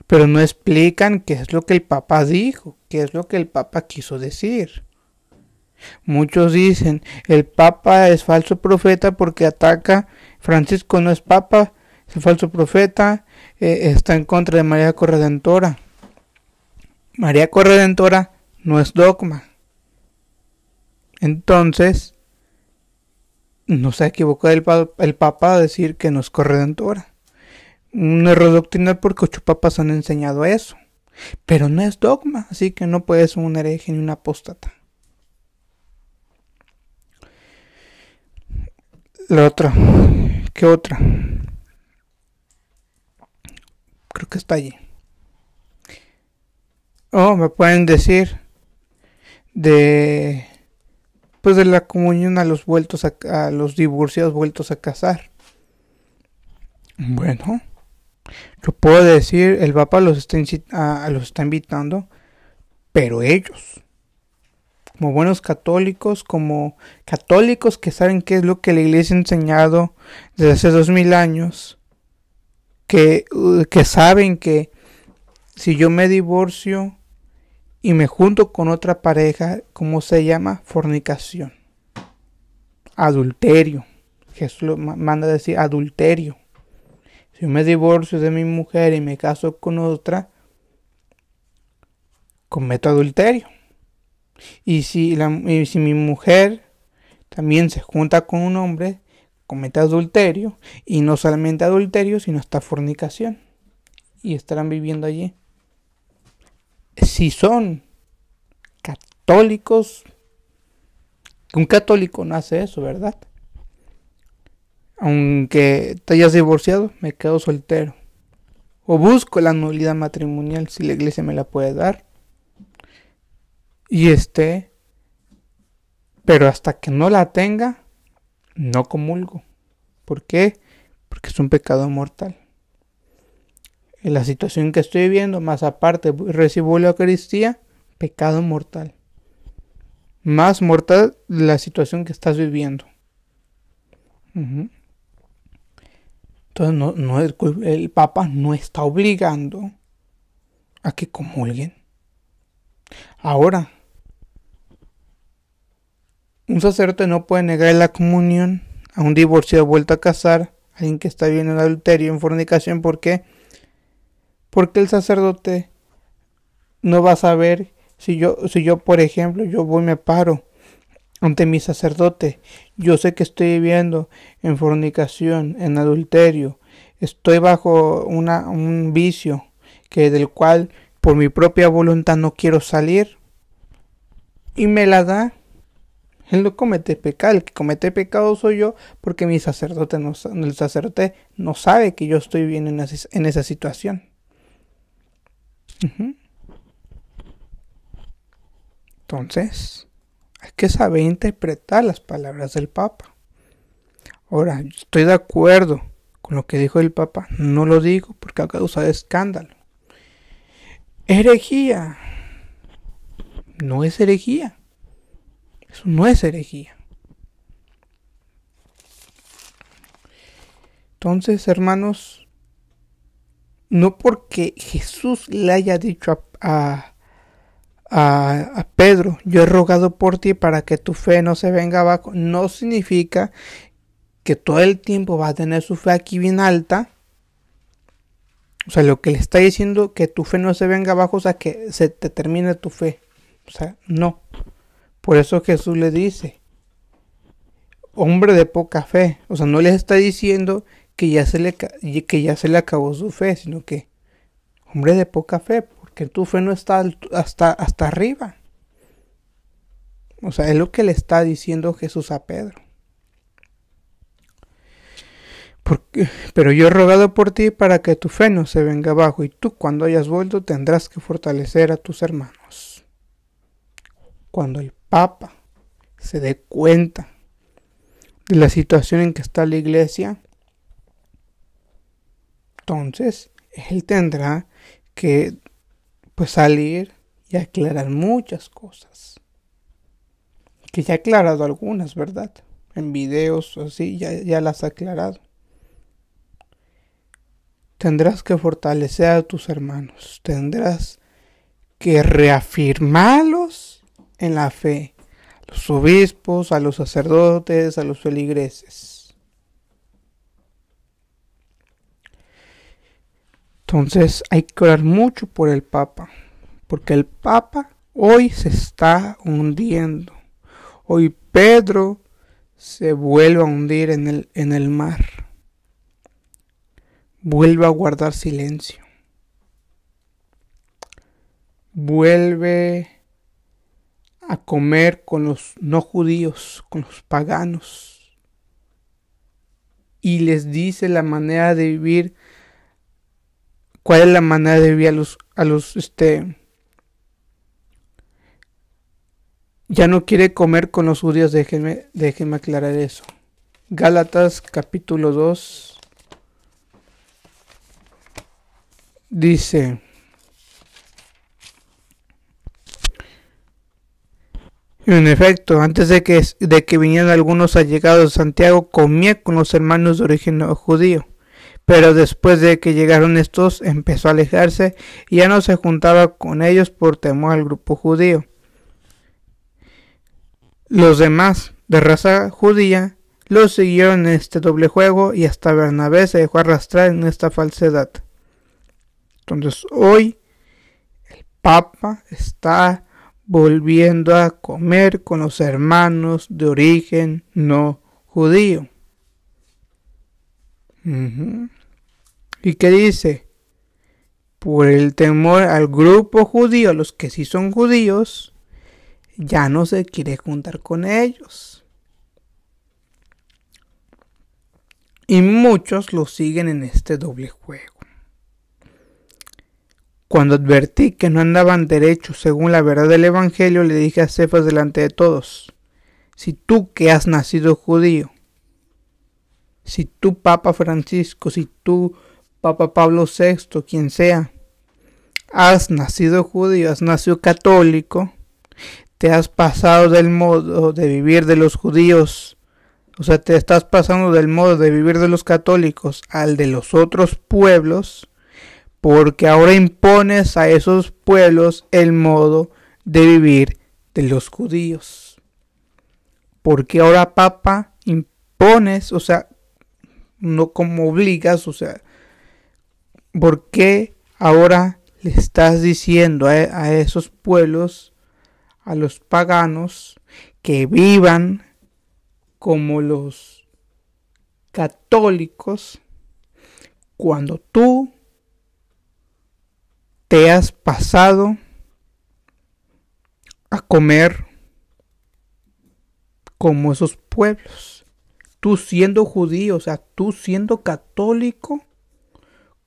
Pero no explican qué es lo que el Papa dijo, qué es lo que el Papa quiso decir. Muchos dicen, el Papa es falso profeta porque ataca, Francisco no es Papa, es falso profeta, eh, está en contra de María Corredentora. María Corredentora no es dogma. Entonces, no se equivocó el, el Papa a decir que no es corredentora. Un error doctrinal porque ocho papas han enseñado eso. Pero no es dogma, así que no puede ser un hereje ni un apóstata. La otra. ¿Qué otra? Creo que está allí. Oh, me pueden decir de pues de la comunión a los vueltos a, los divorciados vueltos a casar. Bueno, lo puedo decir, el Papa los está los está invitando, pero ellos como buenos católicos, como católicos que saben qué es lo que la iglesia ha enseñado desde hace dos mil años, que, uh, que saben que si yo me divorcio y me junto con otra pareja, ¿cómo se llama? Fornicación. Adulterio. Jesús lo manda a decir adulterio. Si yo me divorcio de mi mujer y me caso con otra, cometo adulterio. Y si, si mi mujer también se junta con un hombre, comete adulterio, y no solamente adulterio, sino hasta fornicación, y estarán viviendo allí. Si son católicos, un católico no hace eso, ¿verdad? Aunque te hayas divorciado, me quedo soltero. O busco la nulidad matrimonial si la iglesia me la puede dar y este pero hasta que no la tenga, no comulgo. ¿Por qué? Porque es un pecado mortal. En la situación que estoy viviendo, más aparte, recibo la Eucaristía, pecado mortal. Más mortal la situación que estás viviendo. Entonces, no, no el Papa no está obligando a que comulguen. Ahora, un sacerdote no puede negar la comunión a un divorciado vuelto a casar, a alguien que está viviendo en adulterio, en fornicación, ¿por qué? Porque el sacerdote no va a saber si yo, si yo por ejemplo, yo voy y me paro ante mi sacerdote, yo sé que estoy viviendo en fornicación, en adulterio, estoy bajo una, un vicio que del cual por mi propia voluntad no quiero salir y me la da él no comete pecado, el que comete pecado soy yo porque mi sacerdote no, el sacerdote no sabe que yo estoy bien en, esa, situación. Entonces, hay que saber interpretar las palabras del Papa. Ahora, estoy de acuerdo con lo que dijo el Papa, no lo digo porque ha causado escándalo. Herejía. No es herejía. Eso no es herejía. Entonces, hermanos, no porque Jesús le haya dicho a, a, a, Pedro, yo he rogado por ti para que tu fe no se venga abajo, no significa que todo el tiempo va a tener su fe aquí bien alta. O sea, lo que le está diciendo que tu fe no se venga abajo, o sea, que se te termine tu fe. O sea, no. Por eso Jesús le dice, hombre de poca fe. O sea, no les está diciendo que ya se le, que ya se le acabó su fe, sino que, hombre de poca fe, porque tu fe no está hasta, hasta arriba. O sea, es lo que le está diciendo Jesús a Pedro. pero yo he rogado por ti para que tu fe no se venga abajo y tú cuando hayas vuelto tendrás que fortalecer a tus hermanos cuando el Papa se dé cuenta de la situación en que está la iglesia, entonces él tendrá que pues, salir y aclarar muchas cosas. Que ya ha aclarado algunas, ¿verdad? En videos o así, ya, ya las ha aclarado. Tendrás que fortalecer a tus hermanos, tendrás que reafirmarlos en la fe, a los obispos, a los sacerdotes, a los feligreses. Entonces hay que orar mucho por el Papa, porque el Papa hoy se está hundiendo. Hoy Pedro se vuelve a hundir en el, en el mar. Vuelve a guardar silencio. Vuelve a comer con los no judíos, con los paganos. Y les dice la manera de vivir, cuál es la manera de vivir a los, a los, este, ya no quiere comer con los judíos, déjenme, déjenme aclarar eso. Gálatas capítulo 2 dice, En efecto, antes de que, de que vinieran algunos allegados de Santiago, comía con los hermanos de origen judío. Pero después de que llegaron estos, empezó a alejarse y ya no se juntaba con ellos por temor al grupo judío. Los demás, de raza judía, lo siguieron en este doble juego y hasta Bernabé se dejó arrastrar en esta falsedad. Entonces hoy el Papa está volviendo a comer con los hermanos de origen no judío. ¿Y qué dice? Por el temor al grupo judío, a los que sí son judíos, ya no se quiere juntar con ellos. Y muchos lo siguen en este doble juego. Cuando advertí que no andaban derechos según la verdad del Evangelio, le dije a Cefas delante de todos, si tú que has nacido judío, si tú Papa Francisco, si tú Papa Pablo VI, quien sea, has nacido judío, has nacido católico, te has pasado del modo de vivir de los judíos, o sea, te estás pasando del modo de vivir de los católicos al de los otros pueblos, porque ahora impones a esos pueblos el modo de vivir de los judíos. Porque ahora, papa, impones, o sea, no como obligas, o sea, ¿por qué ahora le estás diciendo a, a esos pueblos, a los paganos, que vivan como los católicos cuando tú te has pasado a comer como esos pueblos. Tú siendo judío, o sea, tú siendo católico,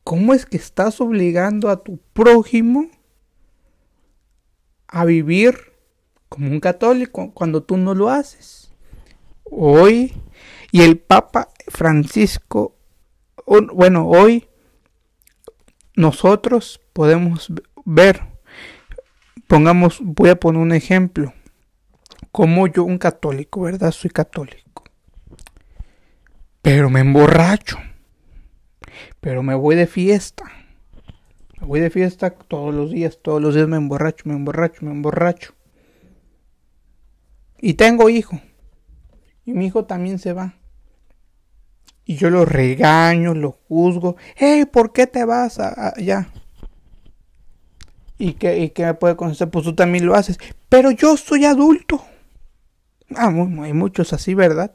¿cómo es que estás obligando a tu prójimo a vivir como un católico cuando tú no lo haces? Hoy, y el Papa Francisco, bueno, hoy nosotros podemos ver, pongamos, voy a poner un ejemplo, como yo un católico, ¿verdad? Soy católico, pero me emborracho, pero me voy de fiesta, me voy de fiesta todos los días, todos los días me emborracho, me emborracho, me emborracho. Y tengo hijo. Y mi hijo también se va. Y yo lo regaño, lo juzgo. Hey, ¿por qué te vas allá? y que, me puede conocer, pues tú también lo haces. Pero yo soy adulto. Ah, hay muchos así, ¿verdad?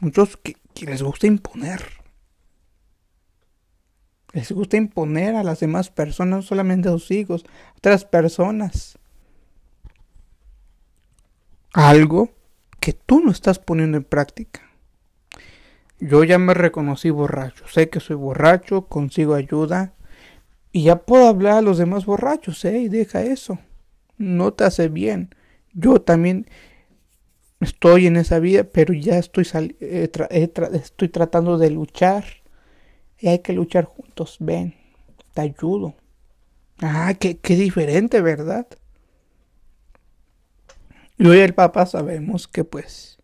Muchos que, que les gusta imponer. Les gusta imponer a las demás personas, no solamente a sus hijos, a otras personas. Algo que tú no estás poniendo en práctica. Yo ya me reconocí borracho, sé que soy borracho, consigo ayuda, y ya puedo hablar a los demás borrachos, ¿eh? Y deja eso. No te hace bien. Yo también estoy en esa vida, pero ya estoy, estoy tratando de luchar. Y hay que luchar juntos. Ven, te ayudo. Ah, qué, qué diferente, ¿verdad? Yo y el papá sabemos que pues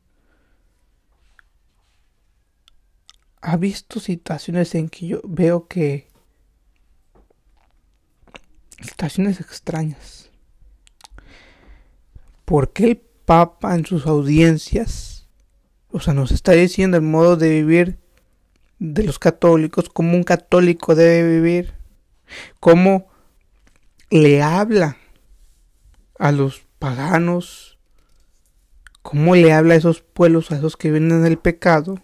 ha visto situaciones en que yo veo que situaciones extrañas. ¿Por qué el Papa en sus audiencias, o sea, nos está diciendo el modo de vivir de los católicos, cómo un católico debe vivir, cómo le habla a los paganos, cómo le habla a esos pueblos, a esos que vienen del pecado,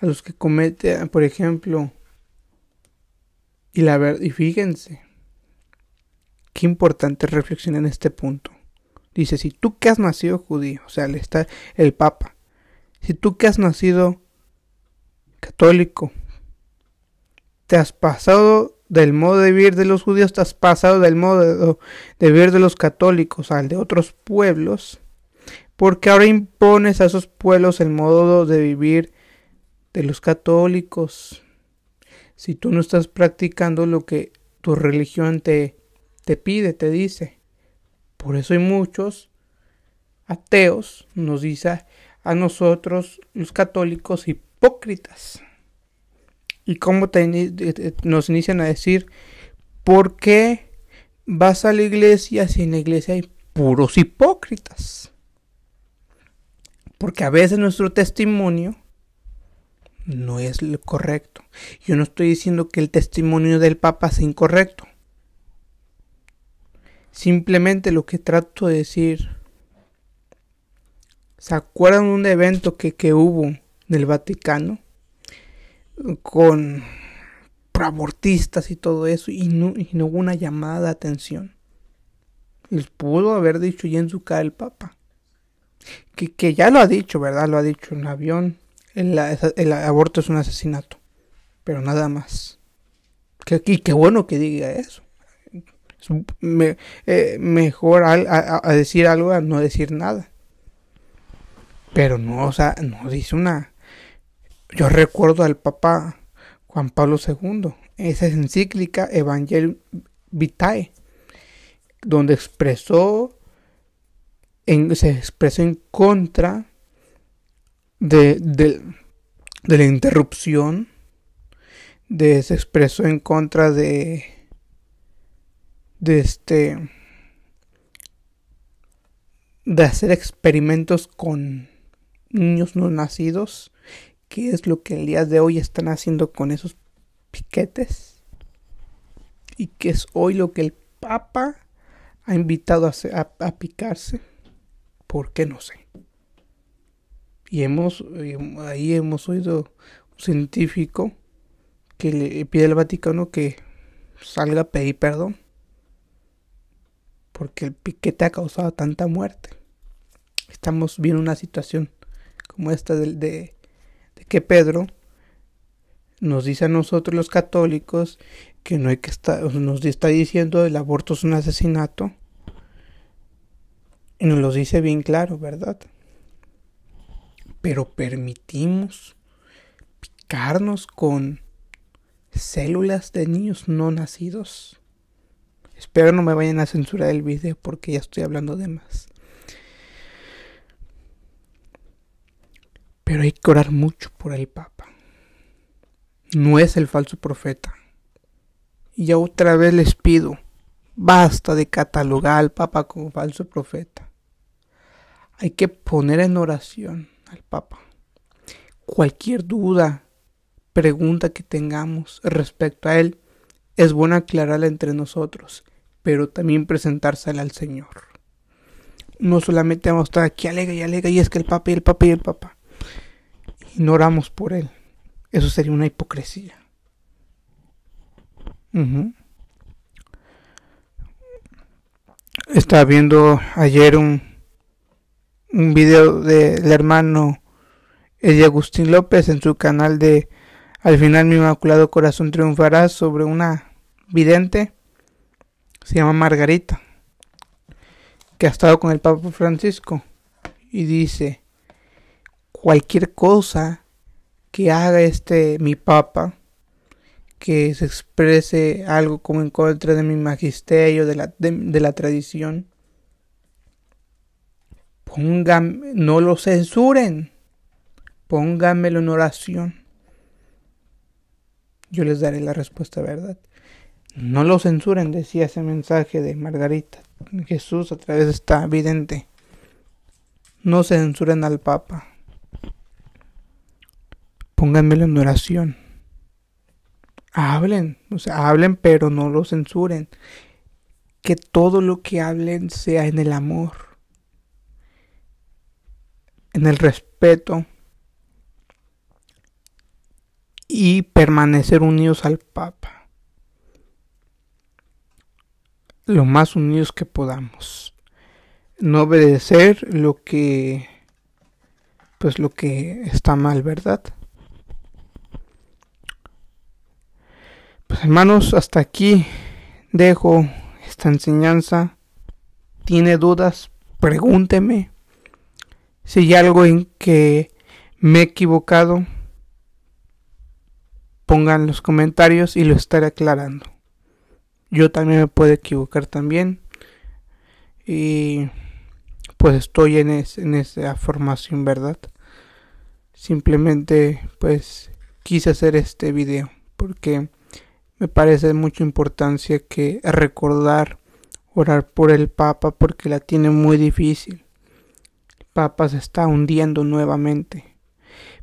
a los que cometen, por ejemplo, y, la y fíjense, Qué importante reflexionar en este punto. Dice, si tú que has nacido judío, o sea, Le está el Papa, si tú que has nacido católico, te has pasado del modo de vivir de los judíos, te has pasado del modo de vivir de los católicos al de otros pueblos, porque ahora impones a esos pueblos el modo de vivir de los católicos. Si tú no estás practicando lo que tu religión te te pide, te dice. Por eso hay muchos ateos, nos dice a nosotros los católicos hipócritas. Y cómo nos inician a decir, ¿por qué vas a la iglesia si en la iglesia hay puros hipócritas? Porque a veces nuestro testimonio no es lo correcto. Yo no estoy diciendo que el testimonio del Papa sea incorrecto. Simplemente lo que trato de decir. ¿Se acuerdan de un evento que, que hubo en el Vaticano? Con abortistas y todo eso y no, hubo una llamada de atención. Les pudo haber dicho ya en su cara el Papa. Que, ya lo ha dicho, ¿verdad? Lo ha dicho en avión. El, aborto es un asesinato. Pero nada más. Que, y qué bueno que diga eso me, eh, mejor a, decir algo a no decir nada. Pero no, o sea, no dice una. Yo recuerdo al Papa Juan Pablo II, esa encíclica Evangelio Vitae, donde expresó, en, se expresó en contra de, de la interrupción, de, se expresó en contra de de este de hacer experimentos con niños no nacidos, que es lo que el día de hoy están haciendo con esos piquetes y que es hoy lo que el Papa ha invitado a, picarse, porque no sé. Y hemos ahí hemos oído un científico que le pide al Vaticano que salga a pedir perdón porque el piquete ha causado tanta muerte. Estamos viendo una situación como esta de, de, de que Pedro nos dice a nosotros los católicos que no hay que estar, nos está diciendo el aborto es un asesinato. Y nos lo dice bien claro, ¿verdad? Pero permitimos picarnos con células de niños no nacidos. Espero no me vayan a censurar el video porque ya estoy hablando de más. Pero hay que orar mucho por el Papa. No es el falso profeta. Y ya otra vez les pido, basta de catalogar al Papa como falso profeta. Hay que poner en oración al Papa. Cualquier duda, pregunta que tengamos respecto a él, es bueno aclararla entre nosotros, pero también presentársela al Señor. No solamente vamos a estar aquí alega y alega y es que el papi, y el Papa y el Papa. Y no oramos por él. Eso sería una hipocresía. Estaba viendo ayer un, un video del hermano Eddie Agustín López en su canal de Al final mi Inmaculado Corazón triunfará sobre una vidente, se llama Margarita, que ha estado con el Papa Francisco y dice, cualquier cosa que haga este mi Papa, que se exprese algo como en contra de mi magisterio, de la, tradición, pongan no lo censuren, póngamelo en oración. Yo les daré la respuesta, ¿verdad? No lo censuren, decía ese mensaje de Margarita. Jesús a través está evidente. No censuren al Papa. Pónganmelo en oración. Hablen, o sea, hablen, pero no lo censuren. Que todo lo que hablen sea en el amor, en el respeto y permanecer unidos al Papa lo más unidos que podamos. No obedecer lo que pues lo que está mal, ¿verdad? Pues hermanos, hasta aquí dejo esta enseñanza. ¿Tiene dudas? Pregúnteme. Si hay algo en que me he equivocado, pongan los comentarios y lo estaré aclarando yo también me puedo equivocar también. Y pues estoy en, en esa formación, ¿verdad? Simplemente pues quise hacer este video porque me parece de mucha importancia que recordar orar por el Papa porque la tiene muy difícil. El Papa se está hundiendo nuevamente.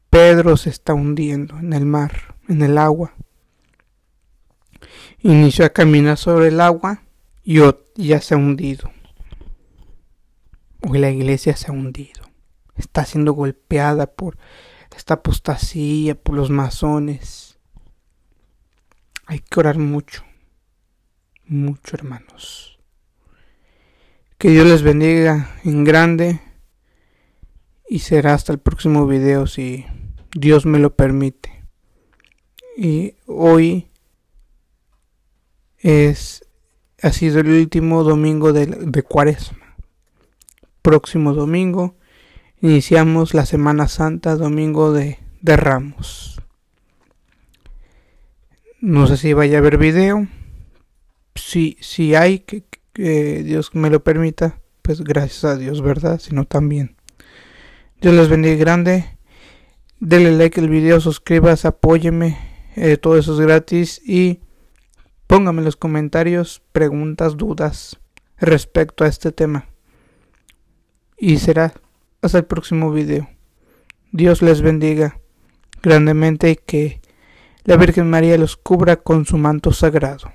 Pedro se está hundiendo en el mar, en el agua. Inició a caminar sobre el agua y ya se ha hundido. Hoy la iglesia se ha hundido. Está siendo golpeada por esta apostasía, por los masones. Hay que orar mucho. Mucho, hermanos. Que Dios les bendiga en grande. Y será hasta el próximo video si Dios me lo permite. Y hoy es, ha sido el último domingo de, de cuaresma. Próximo domingo iniciamos la Semana Santa, domingo de, de Ramos. No sé si vaya a haber video. Si, si hay, que, Dios me lo permita, pues gracias a Dios, ¿verdad? no también. Dios les bendiga grande. Dele like al video, suscríbase, apóyeme. Eh, todo eso es gratis. Y Póngame en los comentarios preguntas, dudas respecto a este tema. Y será hasta el próximo video. Dios les bendiga grandemente y que la Virgen María los cubra con su manto sagrado.